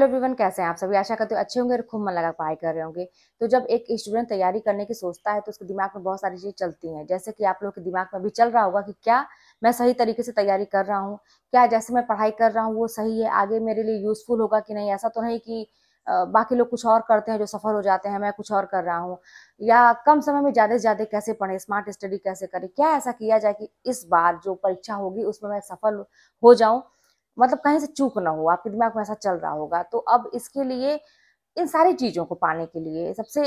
hello everyone कैसे हैं आप सभी आशा करते हो अच्छे होंगे और खूब मन लगा पढ़ाई कर रहे होंगे तो जब एक स्टूडेंट तैयारी करने की सोचता है तो उसके दिमाग में बहुत सारी चीज़ें चलती हैं जैसे कि आप लोग के दिमाग में भी चल रहा होगा कि क्या मैं सही तरीके से तैयारी कर रहा हूँ क्या जैसे मैं पढ़ाई कर रहा हूँ वो सही है आगे मेरे लिए यूज़फुल होगा कि नहीं ऐसा तो नहीं कि बाकी लोग कुछ और करते हैं जो सफल हो जाते हैं मैं कुछ और कर रहा हूँ या कम समय में ज़्यादा से ज़्यादा कैसे पढ़ें स्मार्ट स्टडी कैसे करें क्या ऐसा किया जाए कि इस बार जो परीक्षा होगी उसमें मैं सफल हो जाऊँ मतलब कहीं से चूक ना हो आपके दिमाग में ऐसा चल रहा होगा तो अब इसके लिए इन सारी चीज़ों को पाने के लिए सबसे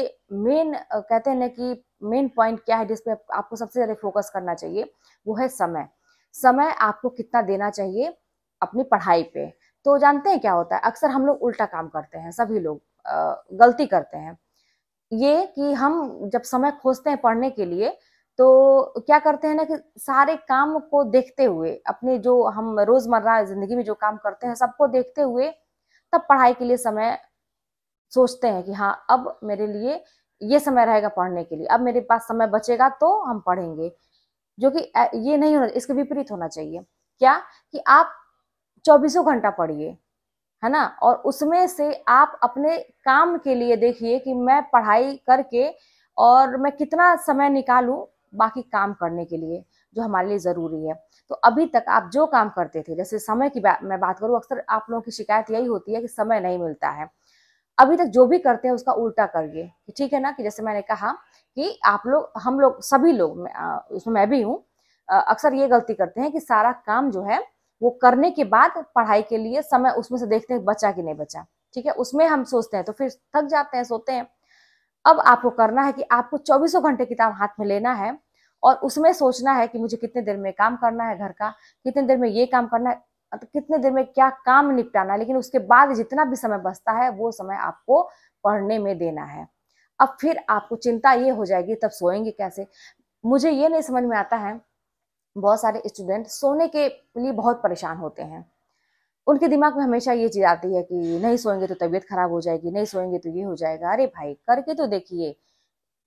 मेन कहते हैं ना कि मेन पॉइंट क्या है जिस पे आपको सबसे ज़्यादा फोकस करना चाहिए वो है समय समय आपको कितना देना चाहिए अपनी पढ़ाई पे तो जानते हैं क्या होता है अक्सर हम लोग उल्टा काम करते हैं सभी लोग गलती करते हैं ये कि हम जब समय खोजते हैं पढ़ने के लिए तो क्या करते हैं ना कि सारे काम को देखते हुए अपने जो हम रोजमर्रा जिंदगी में जो काम करते हैं सबको देखते हुए तब पढ़ाई के लिए समय सोचते हैं कि हाँ अब मेरे लिए ये समय रहेगा पढ़ने के लिए अब मेरे पास समय बचेगा तो हम पढ़ेंगे जो कि ये नहीं होना इसके विपरीत होना चाहिए क्या कि आप चौबीसों घंटा पढ़िए है ना और उसमें से आप अपने काम के लिए देखिए कि मैं पढ़ाई करके और मैं कितना समय निकालूं बाकी काम करने के लिए जो हमारे लिए ज़रूरी है तो अभी तक आप जो काम करते थे जैसे समय की बा, मैं बात करूँ अक्सर आप लोगों की शिकायत यही होती है कि समय नहीं मिलता है अभी तक जो भी करते हैं उसका उल्टा करिए ठीक है ना कि जैसे मैंने कहा कि आप लोग हम लोग सभी लोग उसमें मैं भी हूँ अक्सर ये गलती करते हैं कि सारा काम जो है वो करने के बाद पढ़ाई के लिए समय उसमें से देखते हैं बचा कि नहीं बचा ठीक है उसमें हम सोचते हैं तो फिर थक जाते हैं सोते हैं अब आपको करना है कि आपको चौबीसों घंटे किताब हाथ में लेना है और उसमें सोचना है कि मुझे कितने देर में काम करना है घर का कितने देर में ये काम करना है तो कितने देर में क्या काम निपटाना है लेकिन उसके बाद जितना भी समय बचता है वो समय आपको पढ़ने में देना है अब फिर आपको चिंता ये हो जाएगी तब सोएंगे कैसे मुझे ये नहीं समझ में आता है बहुत सारे स्टूडेंट सोने के लिए बहुत परेशान होते हैं उनके दिमाग में हमेशा ये चीज़ आती है कि नहीं सोएंगे तो तबीयत खराब हो जाएगी नहीं सोएंगे तो ये हो जाएगा अरे भाई करके तो देखिए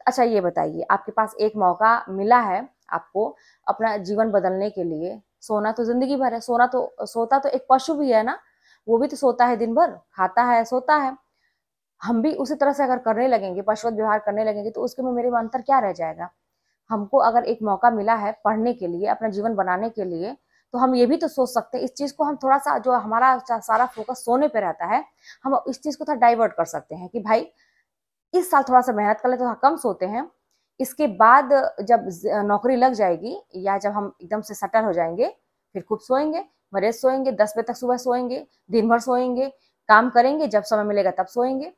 अच्छा ये बताइए आपके पास एक मौका मिला है आपको अपना जीवन बदलने के लिए सोना तो जिंदगी भर है सोना तो सोता तो एक पशु भी है ना वो भी तो सोता है दिन भर खाता है सोता है हम भी उसी तरह से अगर करने लगेंगे पशुवत व्यवहार करने लगेंगे तो उसके में मेरे में अंतर क्या रह जाएगा हमको अगर एक मौका मिला है पढ़ने के लिए अपना जीवन बनाने के लिए तो हम ये भी तो सोच सकते हैं इस चीज़ को हम थोड़ा सा जो हमारा सारा फोकस सोने पर रहता है हम इस चीज़ को थोड़ा डाइवर्ट कर सकते हैं कि भाई इस साल थोड़ा सा मेहनत कर ले तो कम सोते हैं इसके बाद जब नौकरी लग जाएगी या जब हम एकदम से सटल हो जाएंगे फिर खूब सोएंगे मरीज सोएंगे दस बजे तक सुबह सोएंगे दिन भर सोएंगे काम करेंगे जब समय मिलेगा तब सोएंगे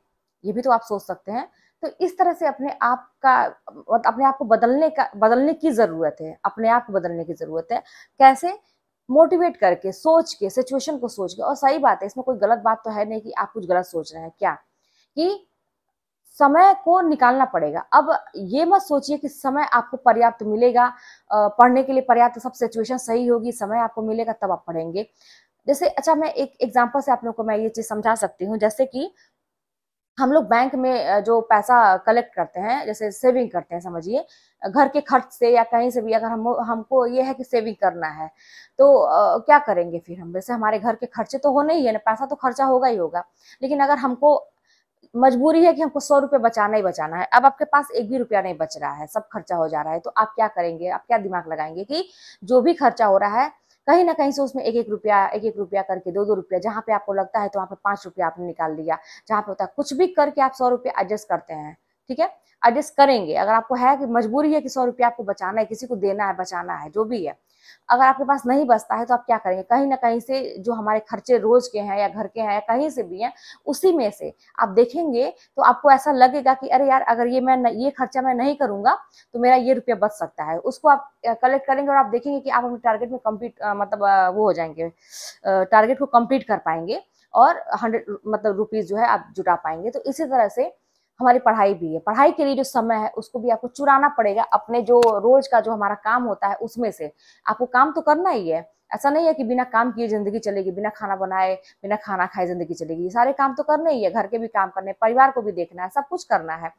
ये भी तो आप सोच सकते हैं तो इस तरह से अपने आप का मतलब अपने आप को बदलने का बदलने की ज़रूरत है अपने आप को बदलने की ज़रूरत है कैसे मोटिवेट करके सोच के सिचुएशन को सोच के और सही बात है इसमें कोई गलत बात तो है नहीं कि आप कुछ गलत सोच रहे हैं क्या कि समय को निकालना पड़ेगा अब ये मत सोचिए कि समय आपको पर्याप्त मिलेगा पढ़ने के लिए पर्याप्त सब सिचुएशन सही होगी समय आपको मिलेगा तब आप पढ़ेंगे जैसे अच्छा मैं एक एग्जांपल से आप लोगों को मैं ये चीज़ समझा सकती हूँ जैसे कि हम लोग बैंक में जो पैसा कलेक्ट करते हैं जैसे सेविंग करते हैं समझिए घर के खर्च से या कहीं से भी अगर हम हमको ये है कि सेविंग करना है तो आ, क्या करेंगे फिर हम वैसे हमारे घर के खर्चे तो होने ही है ना पैसा तो खर्चा होगा ही होगा लेकिन अगर हमको मजबूरी है कि हमको सौ रुपये बचाना ही बचाना है अब आपके पास एक भी रुपया नहीं बच रहा है सब खर्चा हो जा रहा है तो आप क्या करेंगे आप क्या दिमाग लगाएंगे कि जो भी खर्चा हो रहा है कहीं ना कहीं से उसमें एक एक रुपया एक एक रुपया करके दो दो रुपया जहाँ पे आपको लगता है तो वहाँ पे पाँच रुपया आपने निकाल लिया जहाँ पे होता है कुछ भी करके आप सौ रुपया एडजस्ट करते हैं ठीक है एडजस्ट करेंगे अगर आपको है कि मजबूरी है कि सौ रुपया आपको बचाना है किसी को देना है बचाना है जो भी है अगर आपके पास नहीं बचता है तो आप क्या करेंगे कहीं ना कहीं से जो हमारे खर्चे रोज के हैं या घर के हैं या कहीं से भी हैं उसी में से आप देखेंगे तो आपको ऐसा लगेगा कि अरे यार अगर ये मैं ये खर्चा मैं नहीं करूंगा तो मेरा ये रुपया बच सकता है उसको आप कलेक्ट करेंगे और आप देखेंगे कि आप अपने टारगेट में कम्प्लीट मतलब वो हो जाएंगे टारगेट को कम्प्लीट कर पाएंगे और हंड्रेड मतलब रुपीज़ जो है आप जुटा पाएंगे तो इसी तरह से हमारी पढ़ाई भी है पढ़ाई के लिए जो समय है उसको भी आपको चुराना पड़ेगा अपने जो रोज का जो हमारा काम होता है उसमें से आपको काम तो करना ही है ऐसा नहीं है कि बिना काम किए जिंदगी चलेगी बिना खाना बनाए बिना खाना खाए जिंदगी चलेगी ये सारे काम तो करने ही है घर के भी काम करने परिवार को भी देखना है सब कुछ करना है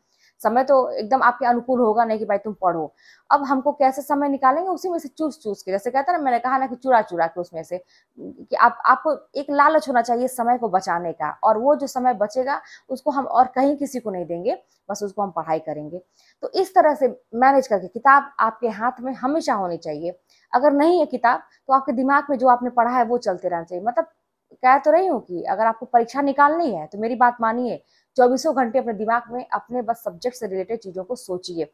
समय तो एकदम आपके अनुकूल होगा नहीं कि भाई तुम पढ़ो अब हमको कैसे समय निकालेंगे उसी में से चूस चूस के जैसे कहता ना मैंने कहा ना कि चुरा चुरा के उसमें से कि आप आपको एक लालच होना चाहिए समय को बचाने का और वो जो समय बचेगा उसको हम और कहीं किसी को नहीं देंगे बस उसको हम पढ़ाई करेंगे तो इस तरह से मैनेज करके किताब आपके हाथ में हमेशा होनी चाहिए अगर नहीं है किताब तो आपके दिमाग में जो आपने पढ़ा है वो चलते रहना चाहिए मतलब कह तो रही हूँ कि अगर आपको परीक्षा निकालनी है तो मेरी बात मानिए चौबीसों घंटे अपने दिमाग में अपने बस सब्जेक्ट से रिलेटेड चीज़ों को सोचिए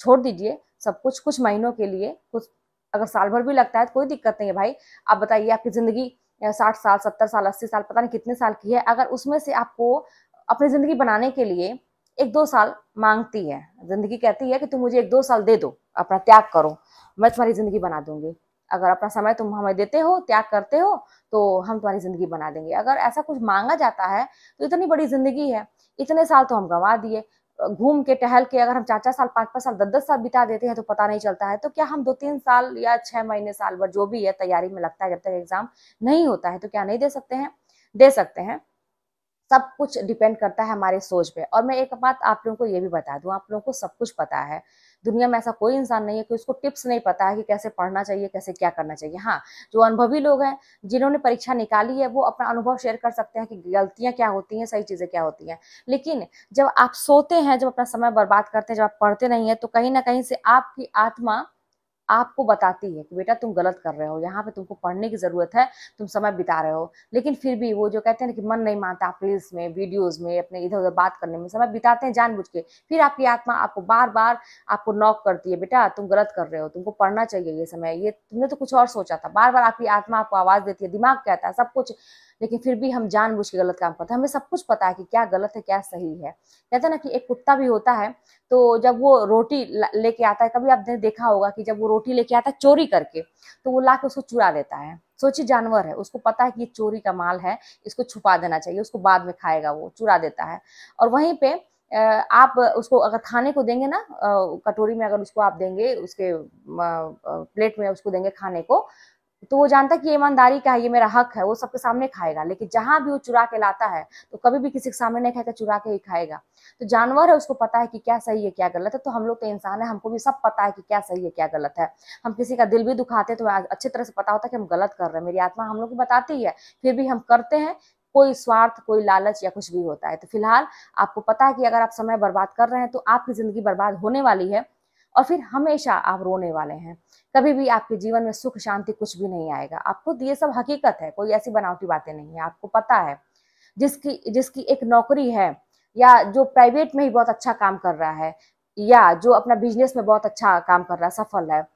छोड़ दीजिए सब कुछ कुछ महीनों के लिए कुछ अगर साल भर भी लगता है तो कोई दिक्कत नहीं है भाई आप बताइए आपकी ज़िंदगी साठ साल सत्तर साल अस्सी साल पता नहीं कितने साल की है अगर उसमें से आपको अपनी ज़िंदगी बनाने के लिए एक दो साल मांगती है ज़िंदगी कहती है कि तुम मुझे एक दो साल दे दो अपना त्याग करो मैं तुम्हारी ज़िंदगी बना दूंगी अगर अपना समय तुम हमें देते हो त्याग करते हो तो हम तुम्हारी जिंदगी बना देंगे अगर ऐसा कुछ मांगा जाता है तो इतनी बड़ी जिंदगी है इतने साल तो हम गंवा दिए घूम के टहल के अगर हम चार चार साल पाँच पाँच साल दस दस साल बिता देते हैं तो पता नहीं चलता है तो क्या हम दो तीन साल या छह महीने साल भर जो भी है तैयारी में लगता है जब तक एग्जाम नहीं होता है तो क्या नहीं दे सकते हैं दे सकते हैं सब कुछ डिपेंड करता है हमारे सोच पे और मैं एक बात आप लोगों को ये भी बता दूं आप लोगों को सब कुछ पता है दुनिया में ऐसा कोई इंसान नहीं है कि उसको टिप्स नहीं पता है कि कैसे पढ़ना चाहिए कैसे क्या करना चाहिए हाँ जो अनुभवी लोग हैं जिन्होंने परीक्षा निकाली है वो अपना अनुभव शेयर कर सकते हैं कि गलतियाँ क्या होती हैं सही चीज़ें क्या होती हैं लेकिन जब आप सोते हैं जब अपना समय बर्बाद करते हैं जब आप पढ़ते नहीं हैं तो कहीं ना कहीं से आपकी आत्मा आपको बताती है कि बेटा तुम गलत कर रहे हो यहाँ पे तुमको पढ़ने की ज़रूरत है तुम समय बिता रहे हो लेकिन फिर भी वो जो कहते हैं ना कि मन नहीं मानता आप रील्स में वीडियोज़ में अपने इधर उधर बात करने में समय बिताते हैं जानबूझ के फिर आपकी आत्मा आपको बार बार आपको नॉक करती है बेटा तुम गलत कर रहे हो तुमको पढ़ना चाहिए ये समय ये तुमने तो कुछ और सोचा था बार बार आपकी आत्मा आपको आवाज़ देती है दिमाग कहता है सब कुछ लेकिन फिर भी हम जानबूझ के गलत काम करते हैं हमें सब कुछ पता है कि क्या गलत है क्या सही है कहते हैं ना कि एक कुत्ता भी होता है तो जब वो रोटी लेके आता है कभी आपने देखा होगा कि जब वो रोटी लेके आता है चोरी करके तो वो ला उसको चुरा देता है सोचिए जानवर है उसको पता है कि ये चोरी का माल है इसको छुपा देना चाहिए उसको बाद में खाएगा वो चुरा देता है और वहीं पे आप उसको अगर खाने को देंगे ना कटोरी में अगर उसको आप देंगे उसके प्लेट में उसको देंगे खाने को तो वो जानता है कि ईमानदारी का है ये मेरा हक है वो सबके सामने खाएगा लेकिन जहां भी वो चुरा के लाता है तो कभी भी किसी के सामने नहीं खाएगा चुरा के ही खाएगा तो जानवर है उसको पता है कि क्या सही है क्या गलत है तो हम लोग तो इंसान है हमको भी सब पता है कि क्या सही है क्या गलत है हम किसी का दिल भी दुखाते तो अच्छे तरह से पता होता है कि हम गलत कर रहे हैं मेरी आत्मा हम लोग को बताती है फिर भी हम करते हैं कोई स्वार्थ कोई लालच या कुछ भी होता है तो फिलहाल आपको पता है कि अगर आप समय बर्बाद कर रहे हैं तो आपकी जिंदगी बर्बाद होने वाली है और फिर हमेशा आप रोने वाले हैं कभी भी आपके जीवन में सुख शांति कुछ भी नहीं आएगा आप खुद तो ये सब हकीकत है कोई ऐसी बनावटी बातें नहीं है आपको पता है जिसकी जिसकी एक नौकरी है या जो प्राइवेट में ही बहुत अच्छा काम कर रहा है या जो अपना बिजनेस में बहुत अच्छा काम कर रहा है सफल है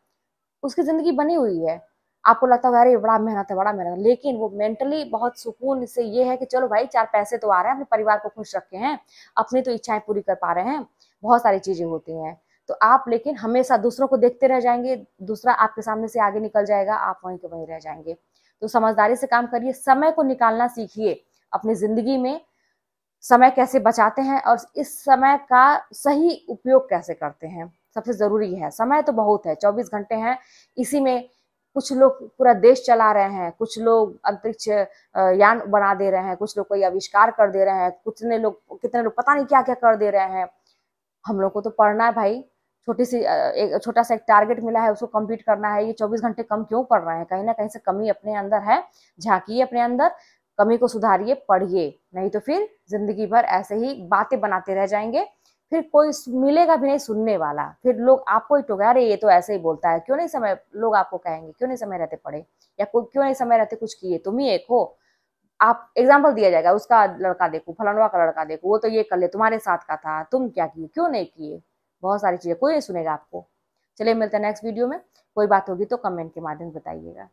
उसकी ज़िंदगी बनी हुई है आपको लगता है अरे बड़ा मेहनत है बड़ा मेहनत है लेकिन वो मेंटली बहुत सुकून से ये है कि चलो भाई चार पैसे तो आ रहे हैं अपने परिवार को खुश रखे हैं अपनी तो इच्छाएं पूरी कर पा रहे हैं बहुत सारी चीज़ें होती हैं तो आप लेकिन हमेशा दूसरों को देखते रह जाएंगे दूसरा आपके सामने से आगे निकल जाएगा आप वहीं के वहीं रह जाएंगे तो समझदारी से काम करिए समय को निकालना सीखिए अपनी जिंदगी में समय कैसे बचाते हैं और इस समय का सही उपयोग कैसे करते हैं सबसे ज़रूरी है समय तो बहुत है चौबीस घंटे हैं इसी में कुछ लोग पूरा देश चला रहे हैं कुछ लोग अंतरिक्ष यान बना दे रहे हैं कुछ लोग कोई आविष्कार कर दे रहे हैं कुछ ने लोग कितने लोग पता नहीं क्या क्या कर दे रहे हैं हम लोग को तो पढ़ना है भाई छोटी सी एक छोटा सा एक टारगेट मिला है उसको कंप्लीट करना है ये 24 घंटे कम क्यों पड़ रहे हैं कहीं ना कहीं से कमी अपने अंदर है झांकी अपने अंदर कमी को सुधारिए पढ़िए नहीं तो फिर जिंदगी भर ऐसे ही बातें बनाते रह जाएंगे फिर कोई मिलेगा भी नहीं सुनने वाला फिर लोग आपको ही टोका रहे ये तो ऐसे ही बोलता है क्यों नहीं समय लोग आपको कहेंगे क्यों नहीं समय रहते पढ़े या कोई क्यों नहीं समय रहते कुछ किए तुम ही एक हो आप एग्जाम्पल दिया जाएगा उसका लड़का देखो फलनवा का लड़का देखो वो तो ये कर ले तुम्हारे साथ का था तुम क्या किए क्यों नहीं किए बहुत सारी चीज़ें कोई नहीं सुनेगा आपको चलिए मिलते हैं नेक्स्ट वीडियो में कोई बात होगी तो कमेंट के माध्यम से बताइएगा